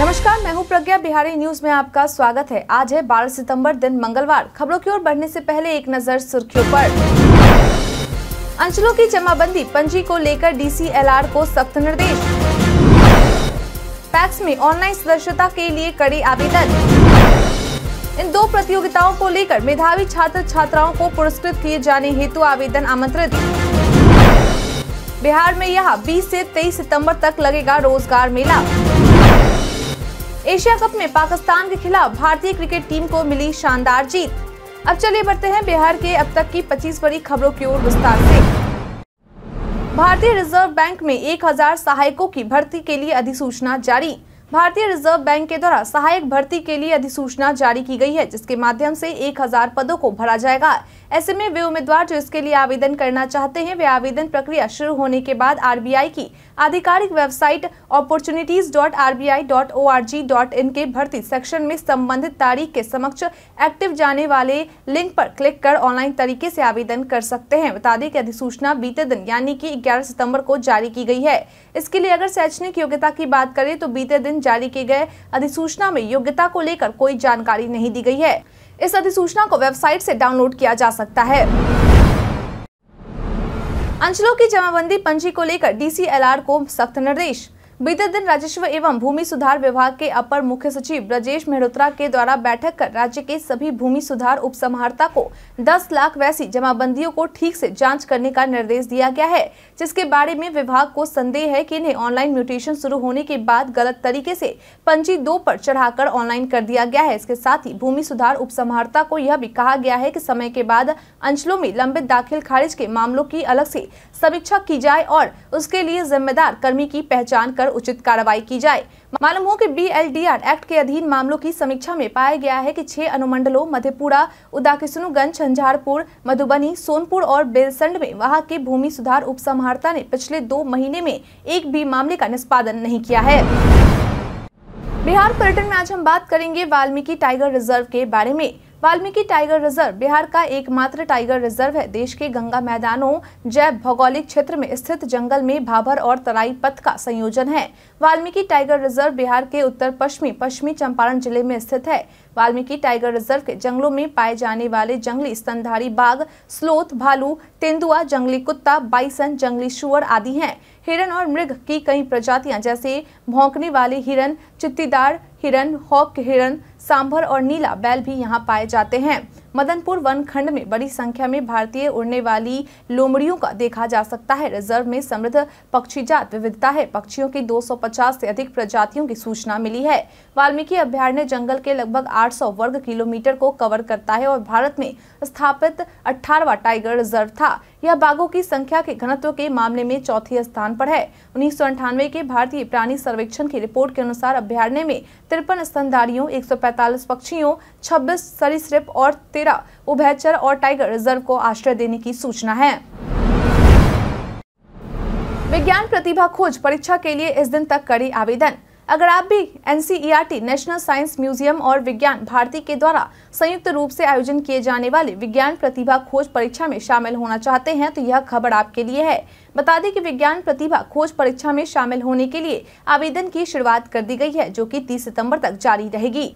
नमस्कार मैं हूं प्रज्ञा बिहारी न्यूज में आपका स्वागत है आज है 12 सितंबर दिन मंगलवार खबरों की ओर बढ़ने से पहले एक नजर सुर्खियों पर अंचलों की जमाबंदी पंजी को लेकर डीसीएलआर को सख्त निर्देश पैक्स में ऑनलाइन सदस्यता के लिए कड़ी आवेदन इन दो प्रतियोगिताओं को लेकर मेधावी छात्र छात्राओं को पुरस्कृत किए जाने हेतु आवेदन आमंत्रित बिहार में यहाँ 20 से 23 सितंबर तक लगेगा रोजगार मेला एशिया कप में पाकिस्तान के खिलाफ भारतीय क्रिकेट टीम को मिली शानदार जीत अब चलिए बढ़ते हैं बिहार के अब तक की पच्चीस बड़ी खबरों की ओर विस्तार से भारतीय रिजर्व बैंक में 1000 सहायकों की भर्ती के लिए अधिसूचना जारी भारतीय रिजर्व बैंक के द्वारा सहायक भर्ती के लिए अधिसूचना जारी की गई है जिसके माध्यम से 1000 पदों को भरा जाएगा ऐसे में वे उम्मीदवार जो इसके लिए आवेदन करना चाहते हैं वे आवेदन प्रक्रिया शुरू होने के बाद आरबीआई की आधिकारिक website opportunities dot R B I dot O R G dot in के भर्ती सेक्शन में संबंधित तारीख के समक्ष एक्टिव जाने वाले लिंक पर क्लिक कर ऑनलाइन तरीके से आवेदन कर सकते हैं बता दें कि अधिसूचना बीते दिन यानी कि 11 सितंबर को जारी की गई है इसके लिए अगर शैक्षणिक योग्यता की बात करें तो बीते दिन जारी किए गए अधिसूचना में योग्यता को लेकर कोई जानकारी नहीं दी गई है इस अधिसूचना को वेबसाइट से डाउनलोड किया जा सकता है अंचलों की जमाबंदी पंजी को लेकर डीसीएलआर को सख्त निर्देश बीते दिन राजस्व एवं भूमि सुधार विभाग के अपर मुख्य सचिव ब्रजेश मेहरोत्रा के द्वारा बैठक कर राज्य के सभी भूमि सुधार उपसमाहर्ता को 10 लाख वैसी जमाबंदियों को ठीक से जांच करने का निर्देश दिया गया है जिसके बारे में विभाग को संदेह है कि इन्हें ऑनलाइन म्यूटेशन शुरू होने के बाद गलत तरीके से पंजी दो पर चढ़ा ऑनलाइन कर दिया गया है इसके साथ ही भूमि सुधार उपसमाहर्ता को यह भी कहा गया है की समय के बाद अंचलों में लंबित दाखिल खारिज के मामलों की अलग से समीक्षा की जाए और उसके लिए जिम्मेदार कर्मी की पहचान कर पर उचित कार्रवाई की जाए मालूम हो कि बीएलडीआर एक्ट के अधीन मामलों की समीक्षा में पाया गया है कि छह अनुमंडलों मधेपुरा उदाकिसनुगंज झंझारपुर मधुबनी सोनपुर और बेलसंड में वहां के भूमि सुधार उप ने पिछले दो महीने में एक भी मामले का निष्पादन नहीं किया है बिहार पर्यटन में आज हम बात करेंगे वाल्मीकि टाइगर रिजर्व के बारे में वाल्मीकि टाइगर रिजर्व बिहार का एकमात्र टाइगर रिजर्व है देश के गंगा मैदानों जैव भौगोलिक क्षेत्र में स्थित जंगल में भाभर और तराई पथ का संयोजन है वाल्मीकि टाइगर रिजर्व बिहार के उत्तर पश्चिमी पश्चिमी चंपारण जिले में स्थित है वाल्मीकि टाइगर रिजर्व के जंगलों में पाए जाने वाले जंगली स्तनधारी बाघ स्लोथ भालू तेंदुआ जंगली कुत्ता बाइसन जंगली शुअर आदि हैं हिरण और मृग की कई प्रजातियां जैसे भौंकने वाले हिरण चित्तीदार हिरण हॉक हिरण सांभर और नीला बैल भी यहाँ पाए जाते हैं मदनपुर वन खंड में बड़ी संख्या में भारतीय उड़ने वाली लोमड़ियों का देखा जा सकता है रिजर्व में समृद्ध पक्षीजात विविधता है पक्षियों की 250 से अधिक प्रजातियों की सूचना मिली है वाल्मीकि अभ्यारण्य जंगल के लगभग 800 वर्ग किलोमीटर को कवर करता है और भारत में स्थापित अठारवा टाइगर रिजर्व था यह बाघों की संख्या के घनत्व के मामले में चौथे स्थान पर है उन्नीस के भारतीय प्राणी सर्वेक्षण की रिपोर्ट के अनुसार अभ्यारण्य में तिरपन स्तनधारियों एक पक्षियों छब्बीस सरिसप और तेरह तेरह उभयचर और टाइगर रिजर्व को आश्रय देने की सूचना है विज्ञान प्रतिभा खोज परीक्षा के लिए इस दिन तक करें आवेदन अगर आप भी एन नेशनल साइंस म्यूजियम और विज्ञान भारती के द्वारा संयुक्त रूप से आयोजन किए जाने वाले विज्ञान प्रतिभा खोज परीक्षा में शामिल होना चाहते हैं तो यह खबर आपके लिए है बता दें कि विज्ञान प्रतिभा खोज परीक्षा में शामिल होने के लिए आवेदन की शुरुआत कर दी गई है जो कि 30 सितंबर तक जारी रहेगी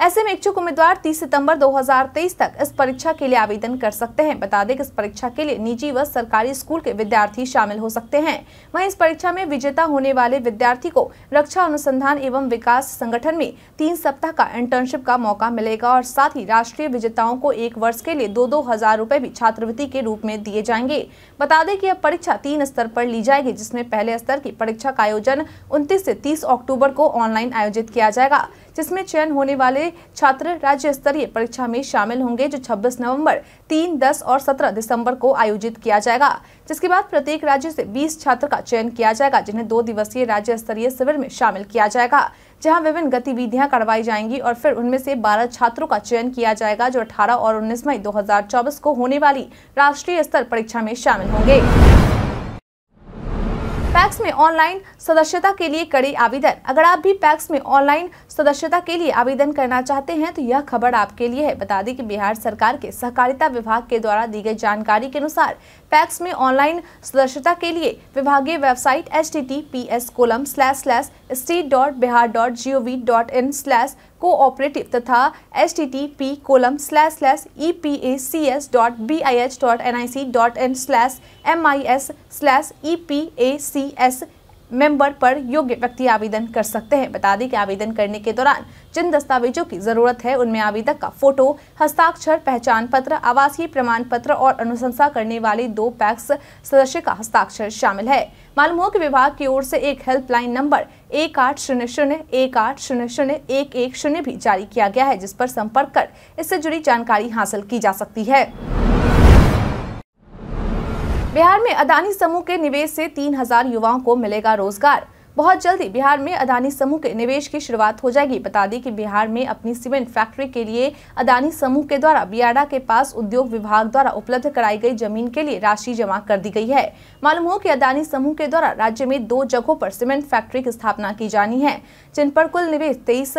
ऐसे में इच्छुक उम्मीदवार 30 सितंबर 2023 तक इस परीक्षा के लिए आवेदन कर सकते हैं बता दें कि इस परीक्षा के लिए निजी व सरकारी स्कूल के विद्यार्थी शामिल हो सकते हैं वहीं इस परीक्षा में विजेता होने वाले विद्यार्थी को रक्षा अनुसंधान एवं विकास संगठन में तीन सप्ताह का इंटर्नशिप का मौका मिलेगा और साथ ही राष्ट्रीय विजेताओं को एक वर्ष के लिए दो दो हजार रूपए भी छात्रवृत्ति के रूप में दिए जाएंगे बता दें की यह परीक्षा तीन स्तर पर ली जाएगी जिसमें पहले स्तर की परीक्षा का आयोजन उन्तीस ऐसी तीस अक्टूबर को ऑनलाइन आयोजित किया जाएगा जिसमें चयन होने वाले छात्र राज्य स्तरीय परीक्षा में शामिल होंगे जो 26 नवंबर 3, 10 और 17 दिसंबर को आयोजित किया जाएगा जिसके बाद प्रत्येक राज्य से 20 छात्र का चयन किया जाएगा जिन्हें दो दिवसीय राज्य स्तरीय शिविर में शामिल किया जाएगा जहां विभिन्न गतिविधियां करवाई जाएंगी और फिर उनमें से 12 छात्रों का चयन किया जाएगा जो 18 और 19 मई 2024 को होने वाली राष्ट्रीय स्तर परीक्षा में शामिल होंगे पैक्स में ऑनलाइन सदस्यता के लिए करें आवेदन अगर आप भी पैक्स में ऑनलाइन सदस्यता के लिए आवेदन करना चाहते हैं तो यह खबर आपके लिए है बता दें कि बिहार सरकार के सहकारिता विभाग के द्वारा दी गई जानकारी के अनुसार पैक्स में ऑनलाइन सदस्यता के लिए विभागीय website H T T P S colon slash slash state dot Bihar dot G O V dot in slash cooperative तथा H T T P colon slash slash E P A C S dot B I H dot N I C dot in slash M I S slash E P A C S member पर योग्य व्यक्ति आवेदन कर सकते हैं बता दें कि आवेदन करने के दौरान जिन दस्तावेजों की जरूरत है उनमें आवेदक का फोटो हस्ताक्षर पहचान पत्र आवासीय प्रमाण पत्र और अनुशंसा करने वाले दो पैक्स सदस्य का हस्ताक्षर शामिल है मालूम हो कि विभाग की ओर से एक हेल्पलाइन नंबर एक आठ शून्य शून्य एक आठ शून्य शून्य एक एक शून्य भी जारी किया गया है जिस पर संपर्क कर इससे जुड़ी जानकारी हासिल की जा सकती है बिहार में अदानी समूह के निवेश से 3000 युवाओं को मिलेगा रोजगार बहुत जल्दी बिहार में अदानी समूह के निवेश की शुरुआत हो जाएगी बता दें कि बिहार में अपनी सीमेंट फैक्ट्री के लिए अदानी समूह के द्वारा बियाडा के पास उद्योग विभाग द्वारा उपलब्ध कराई गई जमीन के लिए राशि जमा कर दी गई है मालूम हो कि अदानी समूह के द्वारा राज्य में दो जगहों पर सीमेंट फैक्ट्री की स्थापना की जानी है जिन पर कुल निवेश तेईस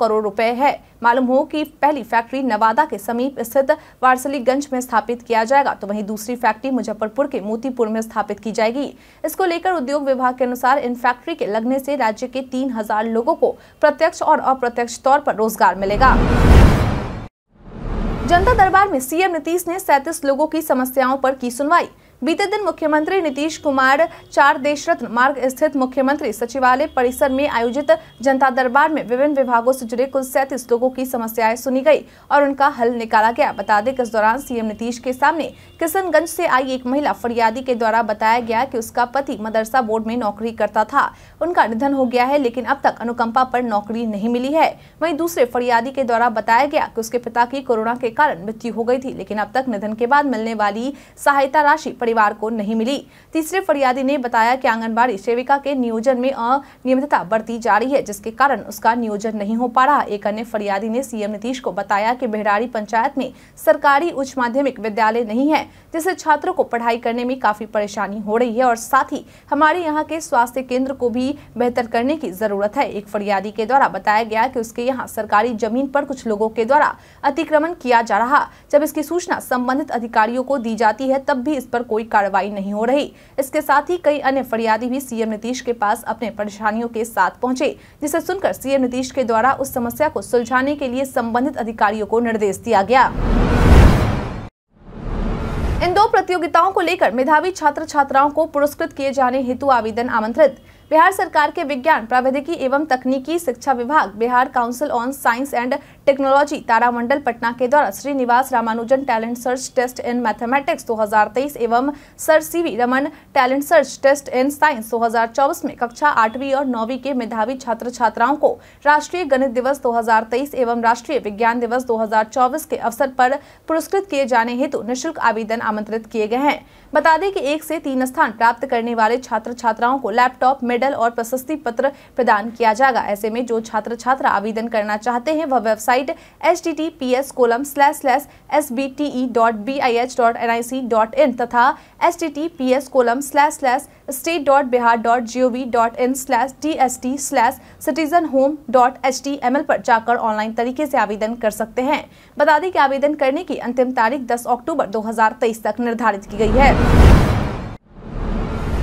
करोड़ रूपए है मालूम हो कि पहली फैक्ट्री नवादा के समीप स्थित वारसलीगंज में स्थापित किया जाएगा तो वहीं दूसरी फैक्ट्री मुजफ्फरपुर के मोतीपुर में स्थापित की जाएगी इसको लेकर उद्योग विभाग के अनुसार इन फैक्ट्री के लगने से राज्य के तीन हजार लोगों को प्रत्यक्ष और अप्रत्यक्ष तौर पर रोजगार मिलेगा जनता दरबार में सीएम नीतीश ने सैंतीस लोगों की समस्याओं पर की सुनवाई बीते दिन मुख्यमंत्री नीतीश कुमार चार देश रत्न मार्ग स्थित मुख्यमंत्री सचिवालय परिसर में आयोजित जनता दरबार में विभिन्न विभागों से जुड़े कुल सैंतीस लोगों की समस्याएं सुनी गई और उनका हल निकाला गया बता दें कि इस दौरान सीएम नीतीश के सामने किशनगंज से आई एक महिला फरियादी के द्वारा बताया गया की उसका पति मदरसा बोर्ड में नौकरी करता था उनका निधन हो गया है लेकिन अब तक अनुकंपा पर नौकरी नहीं मिली है वही दूसरे फरियादी के द्वारा बताया गया की उसके पिता की कोरोना के कारण मृत्यु हो गई थी लेकिन अब तक निधन के बाद मिलने वाली सहायता राशि परिवार को नहीं मिली तीसरे फरियादी ने बताया कि आंगनबाड़ी सेविका के नियोजन में अनियमितता बढ़ती जा रही है जिसके कारण उसका नियोजन नहीं हो पा रहा एक अन्य फरियादी ने सीएम नीतीश को बताया कि बेहराड़ी पंचायत में सरकारी उच्च माध्यमिक विद्यालय नहीं है जिससे छात्रों को पढ़ाई करने में काफी परेशानी हो रही है और साथ ही हमारे यहाँ के स्वास्थ्य केंद्र को भी बेहतर करने की जरूरत है एक फरियादी के द्वारा बताया गया कि उसके यहाँ सरकारी जमीन पर कुछ लोगों के द्वारा अतिक्रमण किया जा रहा जब इसकी सूचना संबंधित अधिकारियों को दी जाती है तब भी इस पर कोई कोई कार्रवाई नहीं हो रही इसके साथ ही कई अन्य फरियादी भी सीएम नीतीश के पास अपने परेशानियों के साथ पहुंचे जिसे सुनकर सीएम नीतीश के द्वारा उस समस्या को सुलझाने के लिए संबंधित अधिकारियों को निर्देश दिया गया इन दो प्रतियोगिताओं को लेकर मेधावी छात्र छात्राओं को पुरस्कृत किए जाने हेतु आवेदन आमंत्रित बिहार सरकार के विज्ञान प्राविधिकी एवं तकनीकी शिक्षा विभाग Bihar council on science and technology तारामंडल पटना के द्वारा Srinivasa Ramanujan talent search test in mathematics 2023 एवं sir CV Raman talent search test in science 2024 में कक्षा आठवीं और नौवीं के मेधावी छात्र छात्राओं को राष्ट्रीय गणित दिवस दो एवं राष्ट्रीय विज्ञान दिवस दो के अवसर पर पुरस्कृत किए जाने हेतु निःशुल्क आवेदन आमंत्रित किए गए हैं बता दें कि एक से तीन स्थान प्राप्त करने वाले छात्र छात्राओं को लैपटॉप मेडल और प्रशस्ति पत्र प्रदान किया जाएगा ऐसे में जो छात्र छात्रा आवेदन करना चाहते हैं वह website website H T T P S colon slash slash S B T E dot B I H dot N I C dot in तथा H T T P S colon slash slash state dot Bihar dot G O V dot in slash T S T slash citizen home dot H T M L पर जाकर online तरीके से आवेदन कर सकते हैं बता दें कि आवेदन करने की अंतिम तारीख दस अक्टूबर दो हजार तेईस तक निर्धारित की गई है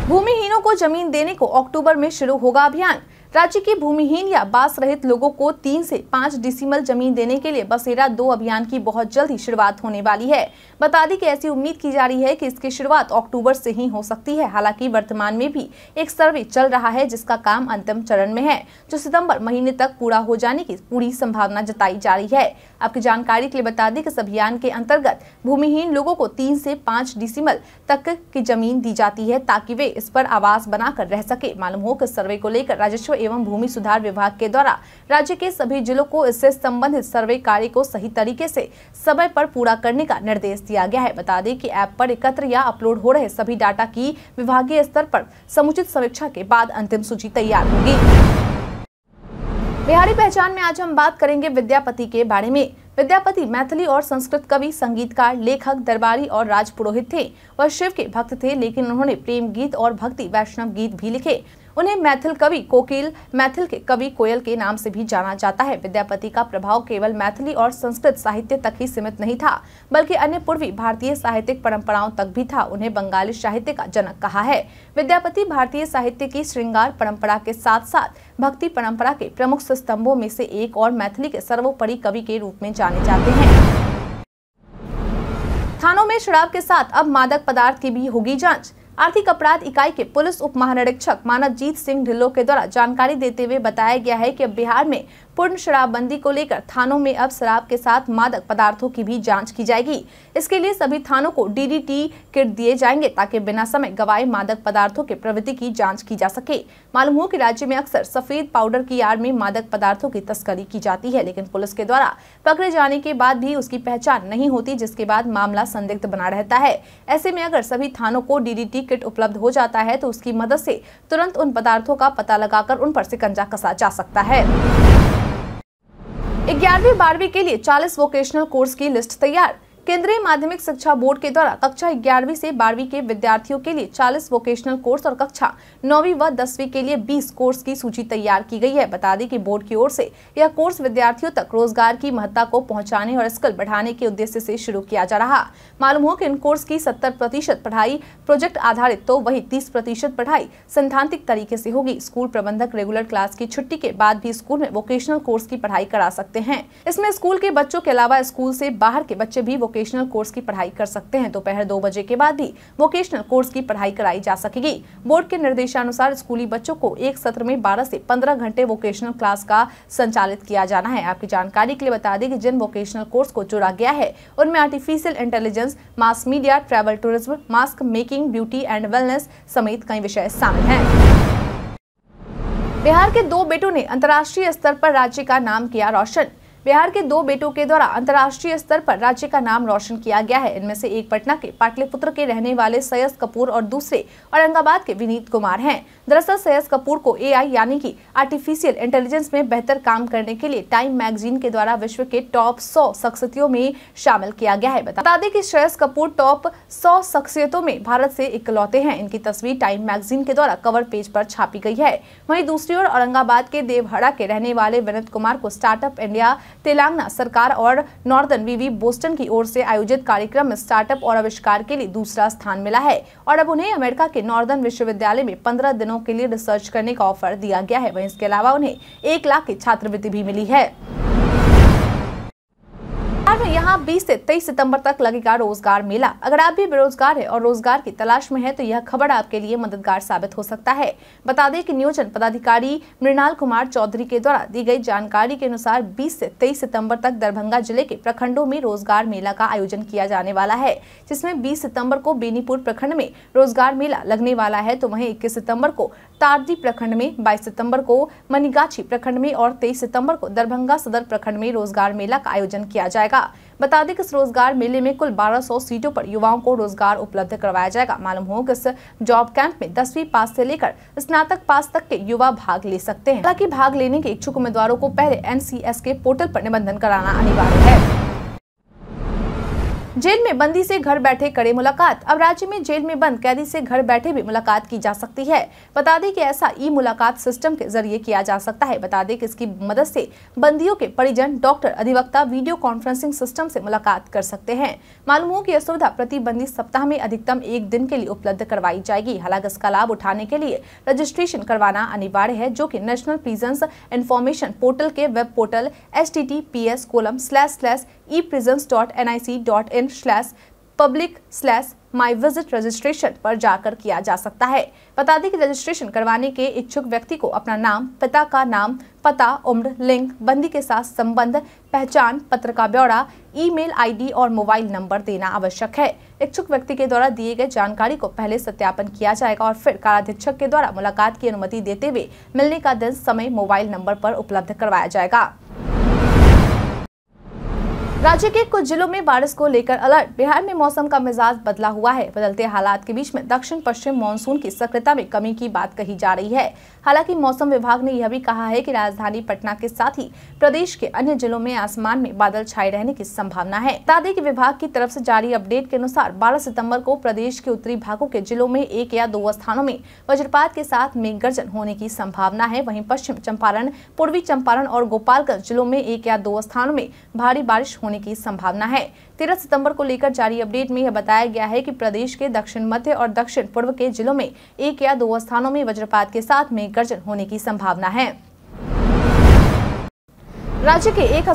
भूमिहीनों को जमीन देने को अक्टूबर में शुरू होगा अभियान राज्य के भूमिहीन या बास रहित लोगों को तीन से पाँच डिसीमल जमीन देने के लिए बसेरा दो अभियान की बहुत जल्द ही शुरुआत होने वाली है बता दी कि ऐसी उम्मीद की जा रही है कि इसकी शुरुआत अक्टूबर से ही हो सकती है हालांकि वर्तमान में भी एक सर्वे चल रहा है जिसका काम अंतिम चरण में है जो सितम्बर महीने तक पूरा हो जाने की पूरी संभावना जताई जा रही है आपकी जानकारी के लिए बता दें कि इस अभियान के अंतर्गत भूमिहीन लोगों को तीन से पाँच डिसीमल तक की जमीन दी जाती है ताकि वे इस पर आवास बनाकर रह सके मालूम हो कि सर्वे को लेकर राजस्व एवं भूमि सुधार विभाग के द्वारा राज्य के सभी जिलों को इससे संबंधित सर्वे कार्य को सही तरीके से समय पर पूरा करने का निर्देश दिया गया है बता दें कि ऐप पर एकत्र या अपलोड हो रहे सभी डाटा की विभागीय स्तर पर समुचित समीक्षा के बाद अंतिम सूची तैयार होगी बिहारी पहचान में आज हम बात करेंगे विद्यापति के बारे में विद्यापति मैथिली और संस्कृत कवि संगीतकार लेखक दरबारी और राजपुरोहित थे वह शिव के भक्त थे लेकिन उन्होंने प्रेम गीत और भक्ति वैष्णव गीत भी लिखे उन्हें मैथिल कवि कोकिल मैथिल के कवि कोयल के नाम से भी जाना जाता है विद्यापति का प्रभाव केवल मैथिली और संस्कृत साहित्य तक ही सीमित नहीं था बल्कि अन्य पूर्वी भारतीय साहित्यिक परंपराओं तक भी था उन्हें बंगाली साहित्य का जनक कहा है विद्यापति भारतीय साहित्य की श्रृंगार परंपरा के साथ साथ भक्ति परंपरा के प्रमुख स्तंभों में से एक और मैथिली के सर्वोपरि कवि के रूप में जाने जाते हैं थानों में शराब के साथ अब मादक पदार्थ की भी होगी जांच आर्थिक अपराध इकाई के पुलिस उप महानिरीक्षक मानवजीत सिंह ढिल्लो के द्वारा जानकारी देते हुए बताया गया है कि बिहार में पूर्ण शराबबंदी को लेकर थानों में अब शराब के साथ मादक पदार्थों की भी जाँच की जाएगी इसके लिए सभी थानों को डीडीटी किट दिए जाएंगे ताकि बिना समय गवाए मादक पदार्थों के प्रवृत्ति की जाँच की जा सके मालूम हो की राज्य में अक्सर सफेद पाउडर की आड़ में मादक पदार्थों की तस्करी की जाती है लेकिन पुलिस के द्वारा पकड़े जाने के बाद भी उसकी पहचान नहीं होती जिसके बाद मामला संदिग्ध बना रहता है ऐसे में अगर सभी थानों को डीडीटी किट उपलब्ध हो जाता है तो उसकी मदद से तुरंत उन पदार्थों का पता लगाकर उन पर सिकंजा कसा जा सकता है ग्यारहवीं बारहवीं के लिए 40 वोकेशनल कोर्स की लिस्ट तैयार केंद्रीय माध्यमिक शिक्षा बोर्ड के द्वारा कक्षा ग्यारहवीं से बारहवीं के विद्यार्थियों के लिए चालीस वोकेशनल कोर्स और कक्षा नौवीं व दसवीं के लिए बीस कोर्स की सूची तैयार की गई है बता दें कि बोर्ड की ओर से यह कोर्स विद्यार्थियों तक रोजगार की महत्ता को पहुंचाने और स्किल बढ़ाने के उद्देश्य से शुरू किया जा रहा मालूम हो की इन कोर्स की सत्तर प्रतिशत पढ़ाई प्रोजेक्ट आधारित तो वही तीस प्रतिशत पढ़ाई सैद्धांतिक तरीके ऐसी होगी स्कूल प्रबंधक रेगुलर क्लास की छुट्टी के बाद भी स्कूल में वोकेशनल कोर्स की पढ़ाई करा सकते हैं इसमें स्कूल के बच्चों के अलावा स्कूल ऐसी बाहर के बच्चे भी वोकेशनल कोर्स की पढ़ाई कर सकते हैं दोपहर दो बजे के बाद भी वोकेशनल कोर्स की पढ़ाई कराई जा सकेगी बोर्ड के निर्देशानुसार स्कूली बच्चों को एक सत्र में बारह से पंद्रह घंटे वोकेशनल क्लास का संचालित किया जाना है आपकी जानकारी के लिए बता दें कि जिन वोकेशनल कोर्स को जोड़ा गया है उनमें artificial intelligence mass media travel tourism mask making beauty and wellness समेत कई विषय शामिल हैं बिहार के दो बेटों ने अंतर्राष्ट्रीय स्तर पर राज्य का नाम किया रोशन बिहार के दो बेटों के द्वारा अंतर्राष्ट्रीय स्तर पर राज्य का नाम रोशन किया गया है इनमें से एक पटना के पाटलिपुत्र के रहने वाले सैयद कपूर और दूसरे औरंगाबाद के विनीत कुमार हैं दरअसल सैयद कपूर को एआई यानी कि आर्टिफिशियल इंटेलिजेंस में बेहतर काम करने के लिए टाइम मैगजीन के द्वारा विश्व के टॉप सौ शख्सियतों में शामिल किया गया है बता दें की श्रेयस कपूर टॉप सौ शख्सियतों में भारत से इकलौते हैं इनकी तस्वीर टाइम मैगजीन के द्वारा कवर पेज पर छापी गई है वही दूसरी ओर औरंगाबाद के देवहरा के रहने वाले विनोद कुमार को स्टार्टअप इंडिया तेलंगाना सरकार और नॉर्दर्न वीवी बोस्टन की ओर से आयोजित कार्यक्रम में स्टार्टअप और आविष्कार के लिए दूसरा स्थान मिला है और अब उन्हें अमेरिका के नॉर्दर्न विश्वविद्यालय में पंद्रह दिनों के लिए रिसर्च करने का ऑफर दिया गया है वहीं इसके अलावा उन्हें एक लाख की छात्रवृत्ति भी मिली है यहाँ 20 से 23 सितंबर तक लगेगा रोजगार मेला अगर आप भी बेरोजगार है और रोजगार की तलाश में है तो यह खबर आपके लिए मददगार साबित हो सकता है बता दें कि नियोजन पदाधिकारी मृणाल कुमार चौधरी के द्वारा दी गई जानकारी के अनुसार 20 से 23 सितंबर तक दरभंगा जिले के प्रखंडों में रोजगार मेला का आयोजन किया जाने वाला है जिसमे बीस सितम्बर को बेनीपुर प्रखंड में रोजगार मेला लगने वाला है तो वही इक्कीस सितम्बर को तारदी प्रखंड में बाईस सितम्बर को मनीगाछी प्रखंड में और तेईस सितम्बर को दरभंगा सदर प्रखंड में रोजगार मेला का आयोजन किया जाएगा बता दें कि इस रोजगार मेले में कुल 1200 सीटों पर युवाओं को रोजगार उपलब्ध करवाया जाएगा मालूम हो कि इस जॉब कैंप में दसवीं पास से लेकर स्नातक पास तक के युवा भाग ले सकते हैं हालांकि भाग लेने के इच्छुक उम्मीदवारों को पहले एन के पोर्टल आरोप निबंधन कराना अनिवार्य है जेल में बंदी से घर बैठे करे मुलाकात अब राज्य में जेल में बंद कैदी से घर बैठे भी मुलाकात की जा सकती है बता दें कि ऐसा ई मुलाकात सिस्टम के जरिए किया जा सकता है बता दें कि इसकी मदद से बंदियों के परिजन डॉक्टर अधिवक्ता वीडियो कॉन्फ्रेंसिंग सिस्टम से मुलाकात कर सकते हैं मालूम हो की यह सुविधा प्रतिबंधी सप्ताह में अधिकतम एक दिन के लिए उपलब्ध करवाई जाएगी हालांकि इसका लाभ उठाने के लिए रजिस्ट्रेशन करवाना अनिवार्य है जो की नेशनल प्रीजेंस इन्फॉर्मेशन पोर्टल के web portal S T T P S colon slash slash eprisons.nic.in slash public slash my visit registration पर जाकर किया जा सकता है बता दें कि रजिस्ट्रेशन करवाने के इच्छुक व्यक्ति को अपना नाम पिता का नाम पता उम्र लिंग बंदी के साथ संबंध पहचान पत्र का ब्यौरा ईमेल आईडी और मोबाइल नंबर देना आवश्यक है इच्छुक व्यक्ति के द्वारा दिए गए जानकारी को पहले सत्यापन किया जाएगा और फिर काराधीक्षक के द्वारा मुलाकात की अनुमति देते हुए मिलने का दिन समय मोबाइल नंबर पर उपलब्ध करवाया जाएगा राज्य के कुछ जिलों में बारिश को लेकर अलर्ट बिहार में मौसम का मिजाज बदला हुआ है बदलते हालात के बीच में दक्षिण पश्चिम मानसून की सक्रियता में कमी की बात कही जा रही है हालांकि मौसम विभाग ने यह भी कहा है कि राजधानी पटना के साथ ही प्रदेश के अन्य जिलों में आसमान में बादल छाए रहने की संभावना है बता दें विभाग की तरफ ऐसी जारी अपडेट के अनुसार बारह सितम्बर को प्रदेश के उत्तरी भागों के जिलों में एक या दो स्थानों में वज्रपात के साथ मेघ गर्जन होने की संभावना है वही पश्चिम चंपारण पूर्वी चंपारण और गोपालगंज जिलों में एक या दो स्थानों में भारी बारिश होने होने की संभावना है तेरह सितंबर को लेकर जारी अपडेट में यह बताया गया है कि प्रदेश के दक्षिण मध्य और दक्षिण पूर्व के जिलों में एक या दो स्थानों में वज्रपात के साथ में गर्जन होने की संभावना है राज्य के एक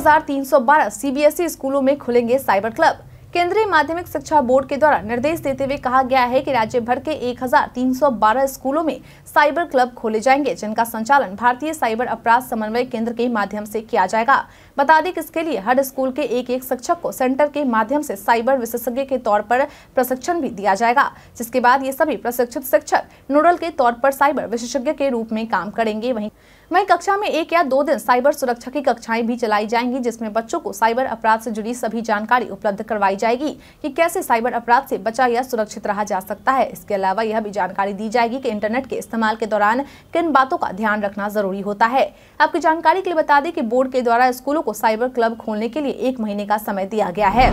सीबीएसई e स्कूलों में खुलेंगे साइबर क्लब केंद्रीय माध्यमिक शिक्षा बोर्ड के द्वारा निर्देश देते हुए कहा गया है कि राज्य भर के 1312 स्कूलों में साइबर क्लब खोले जाएंगे जिनका संचालन भारतीय साइबर अपराध समन्वय केंद्र के माध्यम से किया जाएगा बता दें कि इसके लिए हर स्कूल के एक एक शिक्षक को सेंटर के माध्यम से साइबर विशेषज्ञ के तौर पर प्रशिक्षण भी दिया जाएगा जिसके बाद ये सभी प्रशिक्षित शिक्षक नोडल के तौर पर साइबर विशेषज्ञ के रूप में काम करेंगे वही वहीं कक्षा में एक या दो दिन साइबर सुरक्षा की कक्षाएं भी चलाई जाएंगी जिसमें बच्चों को साइबर अपराध से जुड़ी सभी जानकारी उपलब्ध करवाई जाएगी कि कैसे साइबर अपराध से बचा या सुरक्षित रहा जा सकता है इसके अलावा यह भी जानकारी दी जाएगी कि इंटरनेट के इस्तेमाल के दौरान किन बातों का ध्यान रखना जरूरी होता है आपकी जानकारी के लिए बता दें की बोर्ड के द्वारा स्कूलों को साइबर क्लब खोलने के लिए एक महीने का समय दिया गया है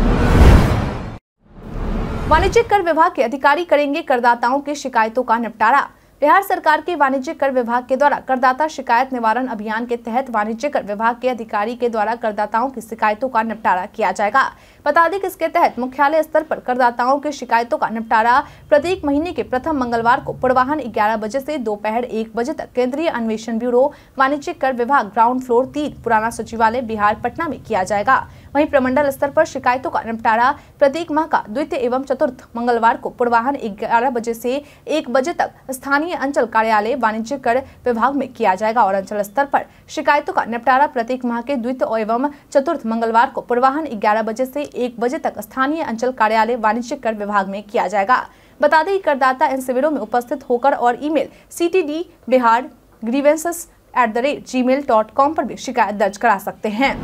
वाणिज्यिक कर विभाग के अधिकारी करेंगे करदाताओं की शिकायतों का निपटारा बिहार सरकार के वाणिज्य कर विभाग के द्वारा करदाता शिकायत निवारण अभियान के तहत वाणिज्य कर विभाग के अधिकारी के द्वारा करदाताओं की शिकायतों का निपटारा किया जाएगा बता दें कि इसके तहत मुख्यालय स्तर पर करदाताओं की शिकायतों का निपटारा प्रत्येक महीने के प्रथम मंगलवार को पूर्वाहन ग्यारह बजे ऐसी दोपहर एक बजे तक केंद्रीय अन्वेषण ब्यूरो वाणिज्य कर विभाग ग्राउंड फ्लोर तीन पुराना सचिवालय बिहार पटना में किया जाएगा वही प्रमंडल स्तर आरोप शिकायतों का निपटारा प्रत्येक माह का द्वितीय एवं चतुर्थ मंगलवार को पूर्वाहन ग्यारह बजे ऐसी एक बजे तक स्थानीय स्थानीय अंचल कार्यालय वाणिज्य कर विभाग में किया जाएगा और अंचल स्तर पर शिकायतों का निपटारा प्रत्येक माह के द्वितीय एवं चतुर्थ मंगलवार को पूर्वाहन ग्यारह बजे से एक बजे तक स्थानीय अंचल कार्यालय वाणिज्य कर विभाग में किया जाएगा बता दें करदाता इन शिविरों में उपस्थित होकर और email C T D Bihar grievances at the rate Gmail dot com पर भी शिकायत दर्ज करा सकते हैं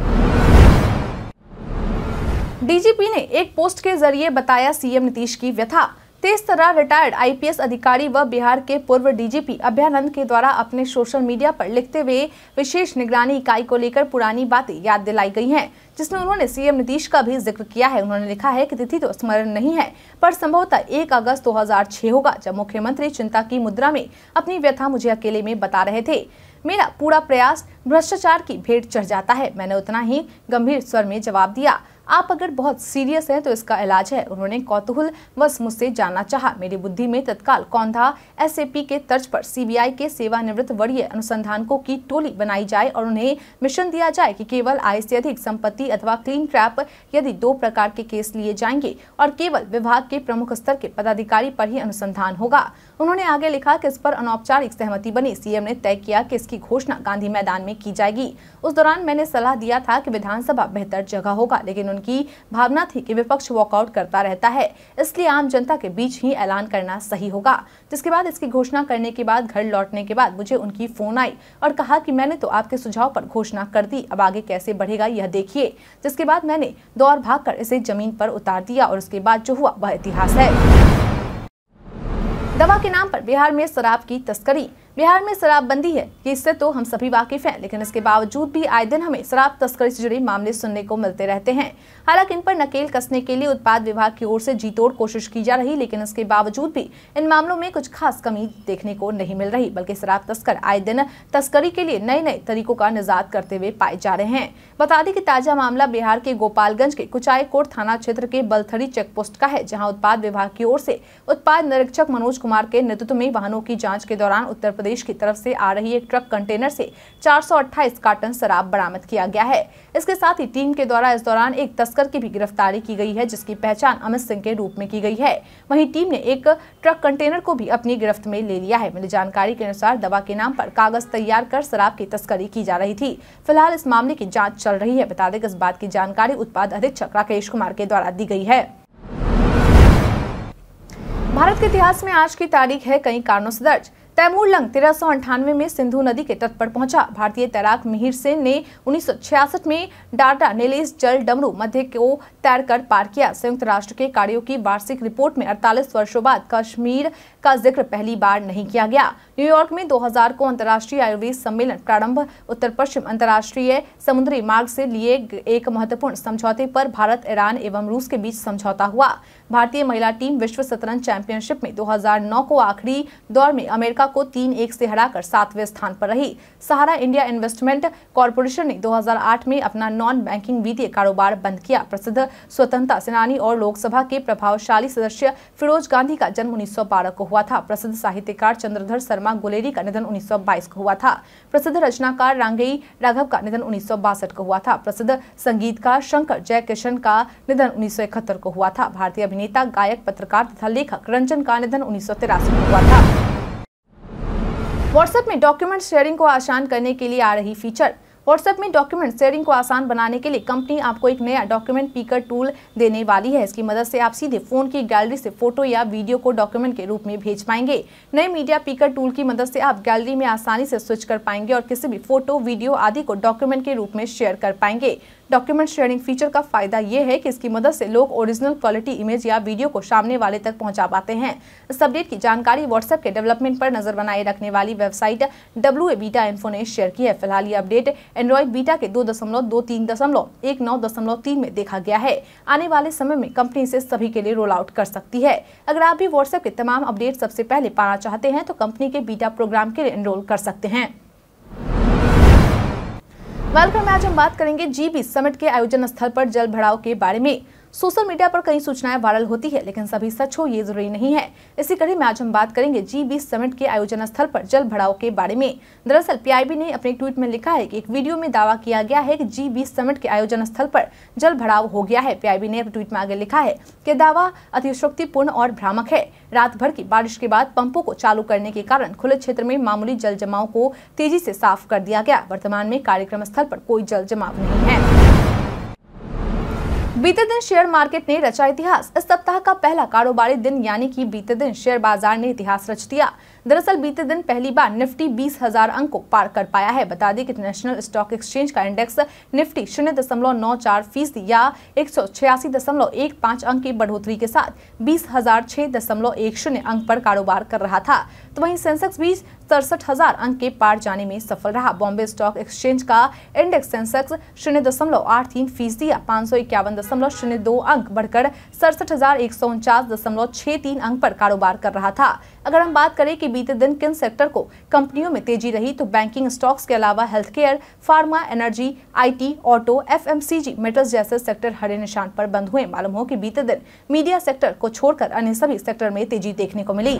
डीजीपी ने एक पोस्ट के जरिए बताया सीएम नीतीश की व्यथा तेज तरह रिटायर्ड आईपीएस अधिकारी व बिहार के पूर्व डीजीपी अभ्यानंद के द्वारा अपने सोशल मीडिया पर लिखते हुए विशेष निगरानी इकाई को लेकर पुरानी बातें याद दिलाई गई हैं जिसमें उन्होंने सीएम नीतीश का भी जिक्र किया है उन्होंने लिखा है कि तिथि तो स्मरण नहीं है पर संभवतः एक अगस्त 2006 होगा जब मुख्यमंत्री चिंता की मुद्रा में अपनी व्यथा मुझे अकेले में बता रहे थे मेरा पूरा प्रयास भ्रष्टाचार की भेंट चढ़ जाता है मैंने उतना ही गंभीर स्वर में जवाब दिया आप अगर बहुत सीरियस हैं तो इसका इलाज है उन्होंने कौतूहल बस मुझसे जानना चाहा मेरी बुद्धि में तत्काल कौन था एस के तर्ज पर सीबीआई के सेवानिवृत्त वरीय अनुसंधानकों की टोली बनाई जाए और उन्हें मिशन दिया जाए कि केवल आय से अधिक संपत्ति अथवा क्लीन ट्रैप यदि दो प्रकार के केस लिए जाएंगे और केवल विभाग के प्रमुख स्तर के पदाधिकारी पर ही अनुसंधान होगा उन्होंने आगे लिखा कि इस पर अनौपचारिक सहमति बनी सीएम ने तय किया कि इसकी घोषणा गांधी मैदान में की जाएगी उस दौरान मैंने सलाह दिया था कि विधानसभा बेहतर जगह होगा लेकिन उनकी भावना थी कि विपक्ष वॉकआउट करता रहता है इसलिए आम जनता के बीच ही ऐलान करना सही होगा जिसके बाद इसकी घोषणा करने के बाद घर लौटने के बाद मुझे उनकी फोन आई और कहा कि मैंने तो आपके सुझाव पर घोषणा कर दी अब आगे कैसे बढ़ेगा यह देखिए जिसके बाद मैंने दौड़ भाग इसे जमीन पर उतार दिया और उसके बाद जो हुआ वह इतिहास है दवा के नाम पर बिहार में शराब की तस्करी बिहार में शराबबंदी है ये इससे तो हम सभी वाकिफ हैं लेकिन इसके बावजूद भी आए दिन हमें शराब तस्करी से जुड़े मामले सुनने को मिलते रहते हैं हालांकि इन पर नकेल कसने के लिए उत्पाद विभाग की ओर से जीतोड़ कोशिश की जा रही लेकिन इसके बावजूद भी इन मामलों में कुछ खास कमी देखने को नहीं मिल रही बल्कि शराब तस्कर आए दिन तस्करी के लिए नए नए तरीकों का निजात करते हुए पाए जा रहे हैं बता दें कि ताजा मामला बिहार के गोपालगंज के कुचायकोट थाना क्षेत्र के बलथड़ी चेकपोस्ट का है जहाँ उत्पाद विभाग की ओर से उत्पाद निरीक्षक मनोज कुमार के नेतृत्व में वाहनों की जाँच के दौरान उत्तर प्रदेश की तरफ से आ रही एक ट्रक कंटेनर से 428 कार्टन शराब बरामद किया गया है इसके साथ ही टीम के द्वारा इस दौरान एक तस्कर की भी गिरफ्तारी की गई है जिसकी पहचान अमित सिंह के रूप में की गई है वहीं टीम ने एक ट्रक कंटेनर को भी अपनी गिरफ्त में ले लिया है मिली जानकारी के अनुसार दवा के नाम पर कागज तैयार कर शराब की तस्करी की जा रही थी फिलहाल इस मामले की जाँच चल रही है बता दें इस बात की जानकारी उत्पाद अधीक्षक राकेश कुमार के द्वारा दी गयी है भारत के इतिहास में आज की तारीख है कई कारणों से दर्ज तैमूर लंग तेरह में सिंधु नदी के तट पर पहुंचा भारतीय तैराक मिहिर सेन ने उन्नीस में डाटा नेलेस जल डमरू मध्य को तैरकर पार किया संयुक्त राष्ट्र के कार्यों की वार्षिक रिपोर्ट में अड़तालीस वर्षों बाद कश्मीर का जिक्र पहली बार नहीं किया गया न्यूयॉर्क में 2000 को अंतर्राष्ट्रीय आयुर्वेद सम्मेलन प्रारंभ उत्तर पश्चिम अंतर्राष्ट्रीय समुद्री मार्ग से लिए एक महत्वपूर्ण समझौते पर भारत ईरान एवं रूस के बीच समझौता हुआ भारतीय महिला टीम विश्व शतरंज चैंपियनशिप में 2009 को आखिरी दौर में अमेरिका को तीन एक से हराकर सातवें स्थान पर रही सहारा इंडिया इन्वेस्टमेंट कारपोरेशन ने 2008 में अपना नॉन बैंकिंग वित्तीय कारोबार बंद किया प्रसिद्ध स्वतंत्रता सेनानी और लोकसभा के प्रभावशाली सदस्य फिरोज गांधी का जन्म उन्नीस को हुआ हुआ था प्रसिद्ध साहित्यकार चंद्रधर शर्मा गुलेरी का निधन 1922 को हुआ था प्रसिद्ध रचनाकार रांगई राघव का निधन उन्नीस को हुआ था प्रसिद्ध संगीतकार शंकर जय किशन का निधन उन्नीस को हुआ था भारतीय अभिनेता गायक पत्रकार तथा लेखक रंजन का निधन उन्नीस को हुआ था व्हाट्सएप में डॉक्यूमेंट शेयरिंग को आसान करने के लिए आ रही फीचर व्हाट्सएप में डॉक्यूमेंट शेयरिंग को आसान बनाने के लिए कंपनी आपको एक नया डॉक्यूमेंट पीकर टूल देने वाली है इसकी मदद से आप सीधे फोन की गैलरी से फोटो या वीडियो को डॉक्यूमेंट के रूप में भेज पाएंगे नए मीडिया पीकर टूल की मदद से आप गैलरी में आसानी से स्विच कर पाएंगे और किसी भी फोटो वीडियो आदि को डॉक्यूमेंट के रूप में शेयर कर पाएंगे डॉक्यूमेंट शेयरिंग फीचर का फायदा यह है कि इसकी मदद से लोग ओरिजिनल क्वालिटी इमेज या वीडियो को सामने वाले तक पहुंचा पाते हैं इस अपडेट की जानकारी व्हाट्सएप के डेवलपमेंट पर नजर बनाए रखने वाली वेबसाइट डब्ल्यू बीटा इन्फो ने शेयर की है फिलहाल ये अपडेट एंड्रॉइड बीटा के दो दशमलव दो तीन दशमलव एक नौ दशमलव तीन में देखा गया है आने वाले समय में कंपनी इसे सभी के लिए रोल आउट कर सकती है अगर आप भी व्हाट्सएप के तमाम अपडेट सबसे पहले पाना चाहते हैं तो कंपनी के बीटा प्रोग्राम के लिए एनरोल कर सकते हैं वेलकम आज हम बात करेंगे जीबी समिट के आयोजन स्थल पर जल भराव के बारे में सोशल मीडिया पर कई सूचनाएं वायरल होती है लेकिन सभी सच हो ये जरूरी नहीं है इसी कड़ी में आज हम बात करेंगे जी बीस समिट के आयोजन स्थल पर जल भराव के बारे में दरअसल पीआईबी ने अपने ट्वीट में लिखा है कि एक वीडियो में दावा किया गया है कि जी बीस समिट के आयोजन स्थल पर जल भराव हो गया है पीआईबी ने ट्वीट में आगे लिखा है की दावा अतिशोक्तिपूर्ण और भ्रामक है रात भर की बारिश के बाद पंपों को चालू करने के कारण खुले क्षेत्र में मामूली जल जमाव को तेजी ऐसी साफ कर दिया गया वर्तमान में कार्यक्रम स्थल आरोप कोई जल जमाव नहीं है बीते दिन शेयर मार्केट ने रचा इतिहास इस सप्ताह का पहला कारोबारी दिन यानी कि बीते दिन शेयर बाजार ने इतिहास रच दिया दरअसल बीते दिन पहली बार निफ्टी बीस हजार अंक को पार कर पाया है बता दें कि नेशनल स्टॉक एक्सचेंज का इंडेक्स निफ्टी शून्य दशमलव नौ चार फीसदी या एक सौ छियासी दशमलव एक पाँच अंक की बढ़ोतरी के साथ बीस हजार छह दशमलव एक शून्य अंक पर कारोबार कर रहा था तो वहीं सेंसेक्स भी सड़सठ हजार अंक के पार जाने में सफल रहा बॉम्बे स्टॉक एक्सचेंज का इंडेक्स सेंसेक्स शून्य दशमलव आठ तीन फीसदी या पाँच सौ इक्यावन दशमलव शून्य दो अंक बढ़कर सड़सठ हजार एक सौ उनचास दशमलव छह तीन अंक पर कारोबार कर रहा था अगर हम बात करें कि बीते दिन किन सेक्टर को कंपनियों में तेजी रही तो बैंकिंग स्टॉक्स के अलावा health care pharma energy IT auto FMCG metals जैसे सेक्टर हरे निशान पर बंद हुए मालूम हो कि बीते दिन मीडिया सेक्टर को छोड़कर अन्य सभी सेक्टर में तेजी देखने को मिली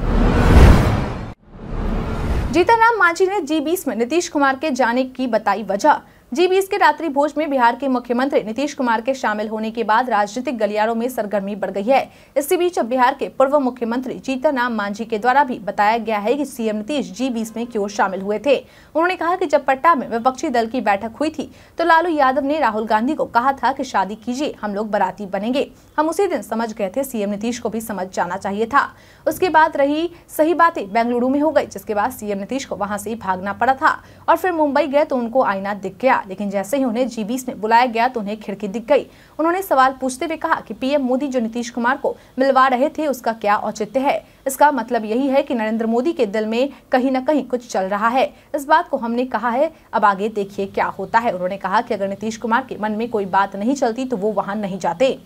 जीताराम मांझी ने जी बीस में नीतीश कुमार के जाने की बताई वजह जी बीस के रात्रि भोज में बिहार के मुख्यमंत्री नीतीश कुमार के शामिल होने के बाद राजनीतिक गलियारों में सरगर्मी बढ़ गई है इसी बीच अब बिहार के पूर्व मुख्यमंत्री जीतनराम मांझी के द्वारा भी बताया गया है कि सीएम नीतीश जी बीस में क्यों शामिल हुए थे उन्होंने कहा कि जब पटना में विपक्षी दल की बैठक हुई थी तो लालू यादव ने राहुल गांधी को कहा था की शादी कीजिए हम लोग बराती बनेंगे हम उसी दिन समझ गए थे सीएम नीतीश को भी समझ जाना चाहिए था उसके बाद रही सही बातें बेंगलुरु में हो गई जिसके बाद सीएम नीतीश को वहाँ से भागना पड़ा था और फिर मुंबई गए तो उनको आईना दिख गया गया लेकिन जैसे ही उन्हें जी में बुलाया गया तो उन्हें खिड़की दिख गई उन्होंने सवाल पूछते हुए कहा कि पीएम मोदी जो नीतीश कुमार को मिलवा रहे थे उसका क्या औचित्य है इसका मतलब यही है कि नरेंद्र मोदी के दिल में कहीं न कहीं कुछ चल रहा है इस बात को हमने कहा है अब आगे देखिए क्या होता है उन्होंने कहा कि अगर नीतीश कुमार के मन में कोई बात नहीं चलती तो वो वहां नहीं जाते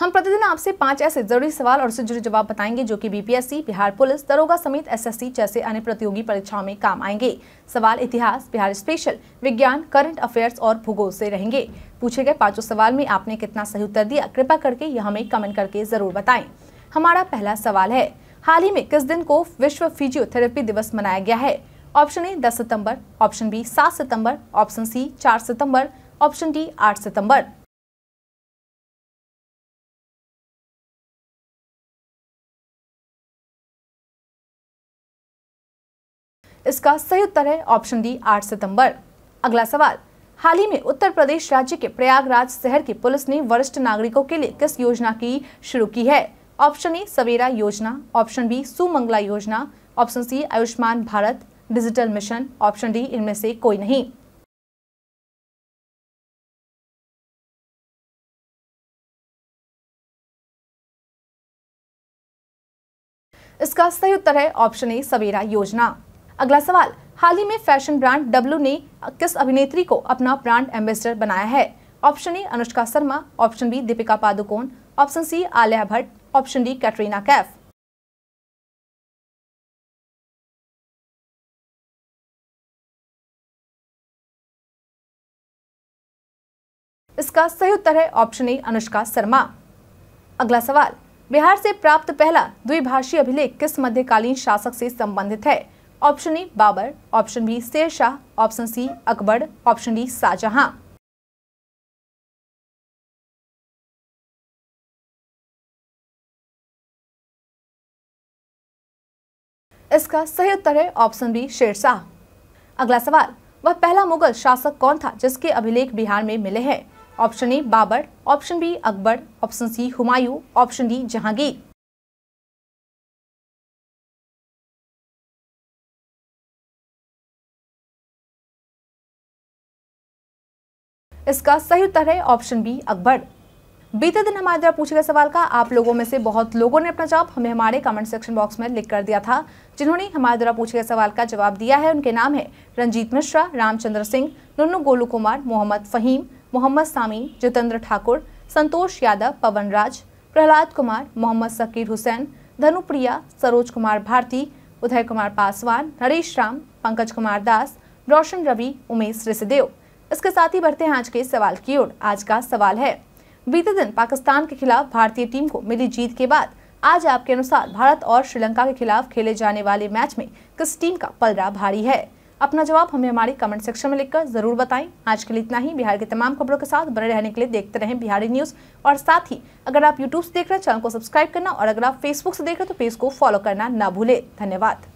हम प्रतिदिन आपसे पांच ऐसे जरूरी सवाल और उससे जुड़े जवाब बताएंगे जो कि बीपीएससी बिहार पुलिस दरोगा समेत एसएससी जैसे अन्य प्रतियोगी परीक्षाओं में काम आएंगे सवाल इतिहास बिहार स्पेशल विज्ञान करंट अफेयर्स और भूगोल से रहेंगे पूछे गए पांचों सवाल में आपने कितना सही उत्तर दिया कृपा करके यह हमें कमेंट करके जरूर बताएं हमारा पहला सवाल है हाल ही में किस दिन को विश्व फिजियोथेरेपी दिवस मनाया गया है ऑप्शन ए 10 सितंबर ऑप्शन बी 7 सितंबर ऑप्शन सी 4 सितंबर ऑप्शन डी 8 सितंबर इसका सही उत्तर है ऑप्शन डी आठ सितंबर अगला सवाल हाल ही में उत्तर प्रदेश राज्य के प्रयागराज शहर की पुलिस ने वरिष्ठ नागरिकों के लिए किस योजना की शुरू की है ऑप्शन ए सवेरा योजना ऑप्शन बी सुमंगला योजना option C Ayushman Bharat digital mission option D इनमें से कोई नहीं इसका सही उत्तर है ऑप्शन ए सवेरा योजना अगला सवाल हाल ही में फैशन ब्रांड डब्ल्यू ने किस अभिनेत्री को अपना ब्रांड एम्बेसडर बनाया है option A Anushka Sharma option B Deepika Padukone option C Alia Bhatt option D Katrina Kaif इसका सही उत्तर है ऑप्शन ए अनुष्का शर्मा अगला सवाल बिहार से प्राप्त पहला द्विभाषी अभिलेख किस मध्यकालीन शासक से संबंधित है option A Babur option B Sher Shah option C Akbar option D Shahjahan इसका सही उत्तर है ऑप्शन बी शेरशाह अगला सवाल वह पहला मुगल शासक कौन था जिसके अभिलेख बिहार में मिले हैं option A Babur option B Akbar option C Humayun option D Jahangir इसका सही उत्तर है ऑप्शन बी अकबर बीते दिन हमारे द्वारा पूछे गए सवाल का आप लोगों में से बहुत लोगों ने अपना जवाब हमें हमारे कमेंट सेक्शन बॉक्स में लिख कर दिया था जिन्होंने हमारे द्वारा पूछे गए सवाल का जवाब दिया है उनके नाम है रंजीत मिश्रा रामचंद्र सिंह नुन्नू गोलू कुमार मोहम्मद फहीम मोहम्मद सामी जितेंद्र ठाकुर संतोष यादव पवन राज प्रहलाद कुमार मोहम्मद सकीर हुसैन धनुप्रिया सरोज कुमार भारती उदय कुमार पासवान हरीश राम पंकज कुमार दास रोशन रवि उमेश ऋषिदेव इसके साथ ही बढ़ते हैं आज के सवाल की ओर आज का सवाल है बीते दिन पाकिस्तान के खिलाफ भारतीय टीम को मिली जीत के बाद आज आपके अनुसार भारत और श्रीलंका के खिलाफ खेले जाने वाले मैच में किस टीम का पलरा भारी है अपना जवाब हमें हमारे कमेंट सेक्शन में लिखकर जरूर बताएं आज के लिए इतना ही बिहार के तमाम खबरों के साथ बने रहने के लिए देखते रहें बिहारी न्यूज और साथ ही अगर आप यूट्यूब से देख रहे हैं चैनल को सब्सक्राइब करना और अगर आप फेसबुक से देख रहे हैं तो पेज को फॉलो करना ना भूले धन्यवाद